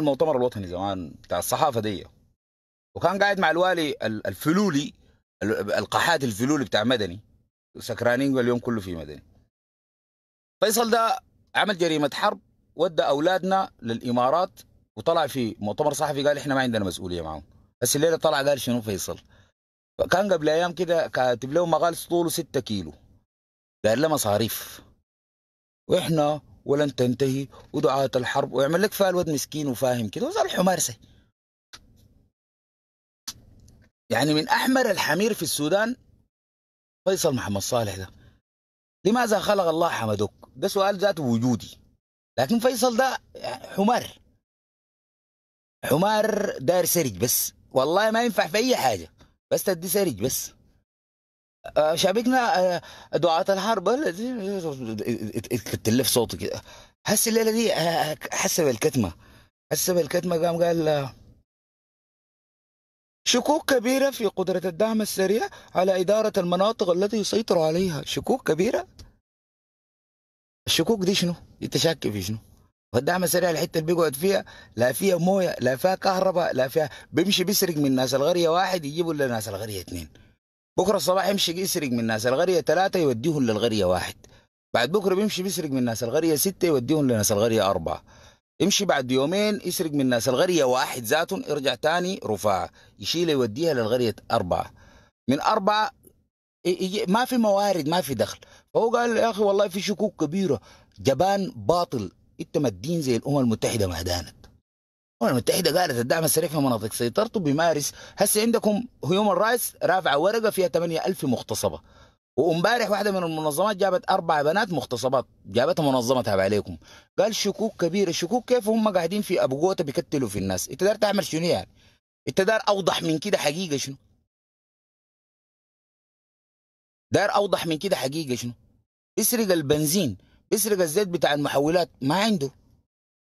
المؤتمر الوطني زمان بتاع الصحافه دي وكان قاعد مع الوالي الفلولي القحات الفلولي بتاع مدني سكرانين اليوم كله في مدني فيصل ده عمل جريمه حرب ودى اولادنا للامارات وطلع في مؤتمر صحفي قال احنا ما عندنا مسؤوليه معهم بس الليله طلع قال شنو فيصل كان قبل ايام كده كاتب لهم مقال طوله 6 كيلو قال له مصاريف واحنا ولن تنتهي ودعاة الحرب ويعمل لك فيها مسكين وفاهم كده وصار حمارسه يعني من أحمر الحمير في السودان فيصل محمد صالح ده لماذا خلق الله حمدوك ده سؤال ذاته وجودي لكن فيصل ده حمار حمار دار سرج بس والله ما ينفع في اي حاجه بس تدي سرج بس شعبتنا آه، دعاة الحرب تلف صوتك كده حس الليله دي آه، حس بالكتمه حس بالكتمه قام قال آه، شكوك كبيرة في قدرة الدعم السريع على إدارة المناطق التي يسيطر عليها شكوك كبيرة الشكوك دي شنو؟ أنت في شنو؟ والدعم السريع الحتة اللي بيقعد فيها لا فيها موية لا فيها كهرباء لا فيها بيمشي بيسرق من ناس الغرية واحد يجيبوا لناس الغرية اثنين بكرة الصباح يمشي يسرق من ناس الغرية ثلاثة يوديهم للغرية واحد بعد بكرة بيمشي بيسرق من ناس الغرية ستة يوديهم لناس الغرية أربعة يمشي بعد يومين يسرق من ناس الغرية واحد ذاتهم يرجع ثاني رفاعة يشيله يوديها للغرية أربعة من أربعة ما في موارد ما في دخل فهو قال يا أخي والله في شكوك كبيرة جبان باطل انت مدين زي الامم المتحده مهدانك الامم المتحده قالت الدعم السريع في مناطق سيطرته بيمارس هسه عندكم هيومن رايتس رافعه ورقه فيها 8000 مغتصبه وامبارح واحده من المنظمات جابت اربع بنات مغتصبات جابتها منظمه تابعه عليكم قال شكوك كبيره شكوك كيف هم قاعدين في ابو جوته بيكتلوا في الناس انت دار تعمل شنو يعني انت دار اوضح من كده حقيقه شنو دار اوضح من كده حقيقه شنو يسرق البنزين يسرق الزيت بتاع المحولات ما عنده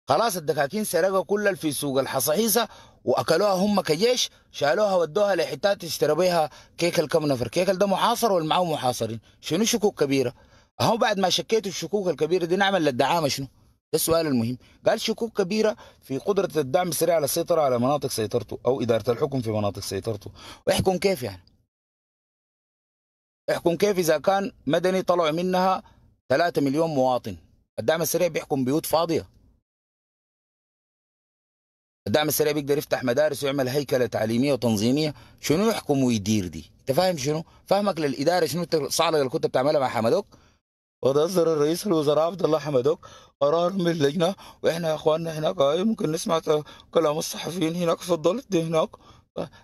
خلاص الدكاكين سرقوا كل في سوق الحصحيصه واكلوها هم كجيش شالوها ودوها لحتات اشتروا بيها كيك الكم نفر كيك ده محاصر والمعاه محاصرين شنو شكوك كبيره اهو بعد ما شكيتوا الشكوك الكبيره دي نعمل للدعامه شنو ده السؤال المهم قال شكوك كبيرة في قدرة الدعم السريع على السيطرة على مناطق سيطرته أو إدارة الحكم في مناطق سيطرته ويحكم كيف يعني يحكم كيف إذا كان مدني طلع منها 3 مليون مواطن الدعم السريع بيحكم بيوت فاضية الدعم السريع بيقدر يفتح مدارس ويعمل هيكله تعليميه وتنظيميه شنو يحكم ويدير دي انت فاهم شنو فاهمك للاداره شنو الصعلقه اللي كنت بتعملها مع حمدوك وتصدر الرئيس الوزراء عبد الله حمدوك قرار من اللجنه واحنا يا اخواننا هناك ممكن نسمع كلام الصحفيين هناك في الضلط هناك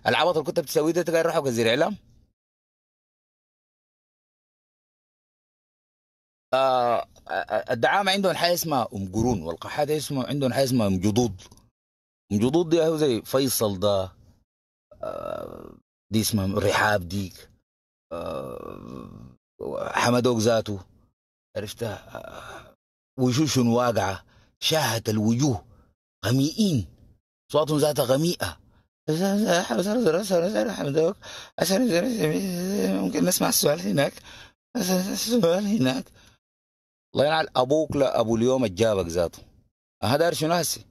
العبط اللي كنت بتسويه ده تقدر يروح وزير اعلام آه, آه،, آه، الدعامه عندهم حاجه اسمها ام قرون والقحاده اسمه عندهم حاجه اسمها ام جدود جدود دي زي فيصل ده آه، دي اسمها رحاب ديك آه، حمدوك ذاته عرفتها آه، وشوش واقعة شاهة الوجوه غميئين صوتهم ذاتها غميئة حمدوك ممكن نسمع السؤال هناك السؤال هناك الله ينعل أبوك لا أبو اليوم جابك ذاته هذا شنو هسه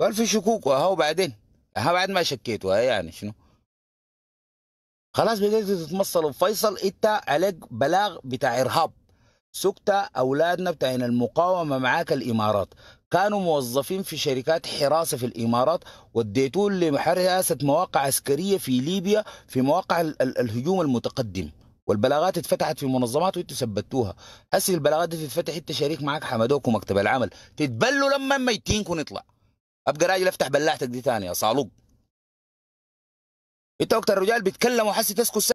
قال في شكوك وهو بعدين ها بعد ما شكيت وهي يعني شنو خلاص بقيت تتمصلوا فيصل انت عليك بلاغ بتاع ارهاب سكت اولادنا بتاعين المقاومه معاك الامارات كانوا موظفين في شركات حراسه في الامارات وديتوه لرئاسه مواقع عسكريه في ليبيا في مواقع الهجوم المتقدم والبلاغات اتفتحت في منظمات وانتوا ثبتوها هسه البلاغات دي تتفتح انت شريك معاك حمدوك ومكتب العمل تتبلوا لما ميتينكم نطلع ابقى راجل افتح بلاعتك دي ثانيه صالوق انت وقت الرجال بيتكلموا حسي تسكت